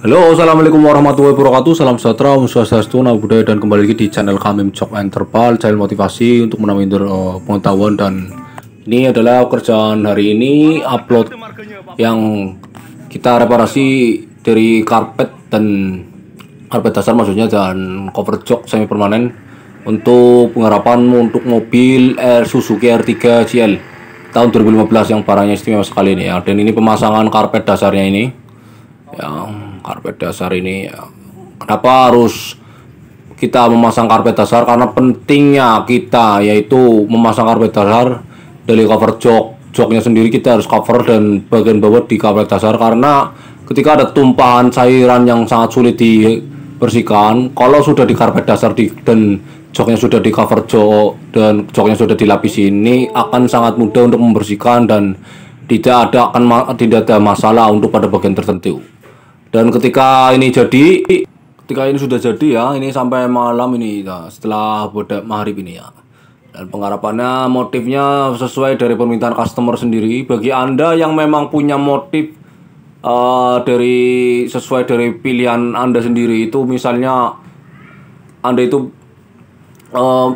Halo, assalamualaikum warahmatullahi wabarakatuh. Salam sejahtera, Om Swastiastu, Nama Budaya, dan kembali lagi di channel kami Cok interval channel motivasi untuk menambah uh, pengetahuan dan ini adalah kerjaan hari ini upload yang kita reparasi dari karpet dan karpet dasar maksudnya dan cover jok semi permanen untuk pengharapan untuk mobil R Suzuki R3 GL tahun 2015 yang barangnya istimewa sekali ini ya dan ini pemasangan karpet dasarnya ini yang karpet dasar ini eh, kenapa harus kita memasang karpet dasar karena pentingnya kita yaitu memasang karpet dasar dari cover jok joknya sendiri kita harus cover dan bagian bawah di karpet dasar karena ketika ada tumpahan cairan yang sangat sulit dibersihkan kalau sudah di karpet dasar di, dan joknya sudah di cover jok dan joknya sudah dilapisi ini akan sangat mudah untuk membersihkan dan tidak ada akan tidak ada masalah untuk pada bagian tertentu. Dan ketika ini jadi, ketika ini sudah jadi ya, ini sampai malam ini ya, setelah bodak maghrib ini ya. Dan pengharapannya motifnya sesuai dari permintaan customer sendiri. Bagi Anda yang memang punya motif uh, dari sesuai dari pilihan Anda sendiri itu misalnya Anda itu uh,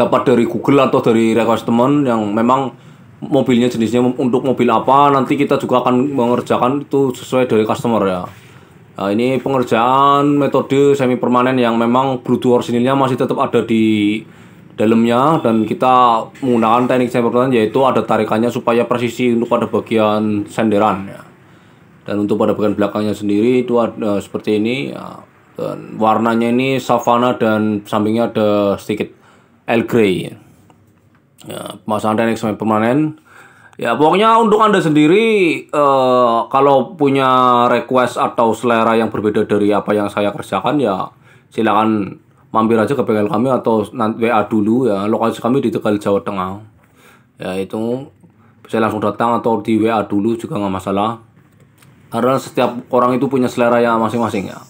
dapat dari Google atau dari request teman yang memang mobilnya jenisnya untuk mobil apa nanti kita juga akan mengerjakan itu sesuai dari customer ya nah, ini pengerjaan metode semi permanen yang memang blue sinilnya masih tetap ada di dalamnya dan kita menggunakan teknik semi permanen yaitu ada tarikannya supaya presisi untuk pada bagian senderan ya dan untuk pada bagian belakangnya sendiri itu ada eh, seperti ini ya. dan warnanya ini savana dan sampingnya ada sedikit el grey ya ya, pemasangan teknik semi permanen ya pokoknya untuk anda sendiri uh, kalau punya request atau selera yang berbeda dari apa yang saya kerjakan ya silakan mampir aja ke bengkel kami atau nanti WA dulu ya lokasi kami di Tegal Jawa Tengah ya itu bisa langsung datang atau di WA dulu juga nggak masalah karena setiap orang itu punya selera yang masing-masing ya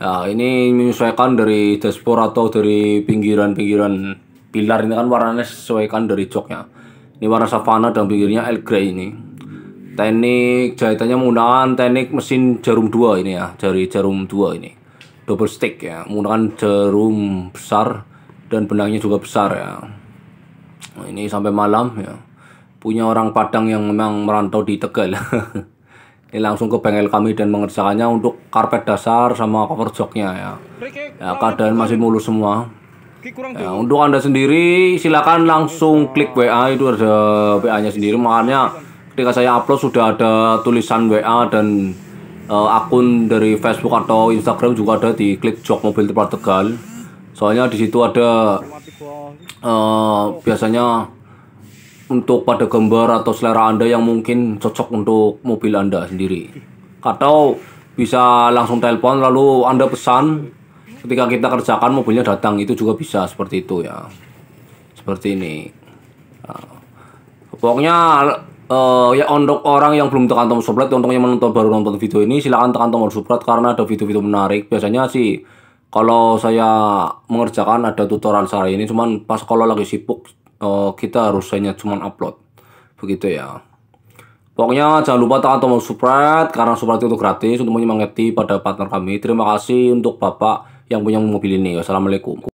ya ini menyesuaikan dari dashboard atau dari pinggiran-pinggiran pilar ini kan warnanya sesuaikan dari joknya ini warna savana dan pinggirnya el grey ini teknik jahitannya menggunakan teknik mesin jarum dua ini ya jari jarum dua ini double stick ya menggunakan jarum besar dan benangnya juga besar ya nah, ini sampai malam ya punya orang Padang yang memang merantau di Tegal ini langsung ke bengkel kami dan mengerjakannya untuk karpet dasar sama cover joknya ya ya keadaan masih mulus semua kurang ya, untuk anda sendiri silakan langsung klik WA itu ada WA-nya sendiri makanya ketika saya upload sudah ada tulisan WA dan uh, akun dari Facebook atau Instagram juga ada di klik jok mobil tempat tegal soalnya di situ ada uh, biasanya untuk pada gambar atau selera anda yang mungkin cocok untuk mobil anda sendiri atau bisa langsung telepon lalu anda pesan ketika kita kerjakan mobilnya datang itu juga bisa seperti itu ya seperti ini nah, pokoknya uh, ya untuk orang yang belum tekan tombol subscribe untuk yang menonton baru nonton video ini silahkan tekan tombol subscribe karena ada video-video menarik biasanya sih kalau saya mengerjakan ada tutorial saya ini cuman pas kalau lagi sibuk uh, kita harusnya hanya cuman upload begitu ya Pokoknya jangan lupa tekan tombol subscribe karena subscribe itu gratis untuk menyemangati pada partner kami. Terima kasih untuk Bapak yang punya mobil ini. assalamualaikum.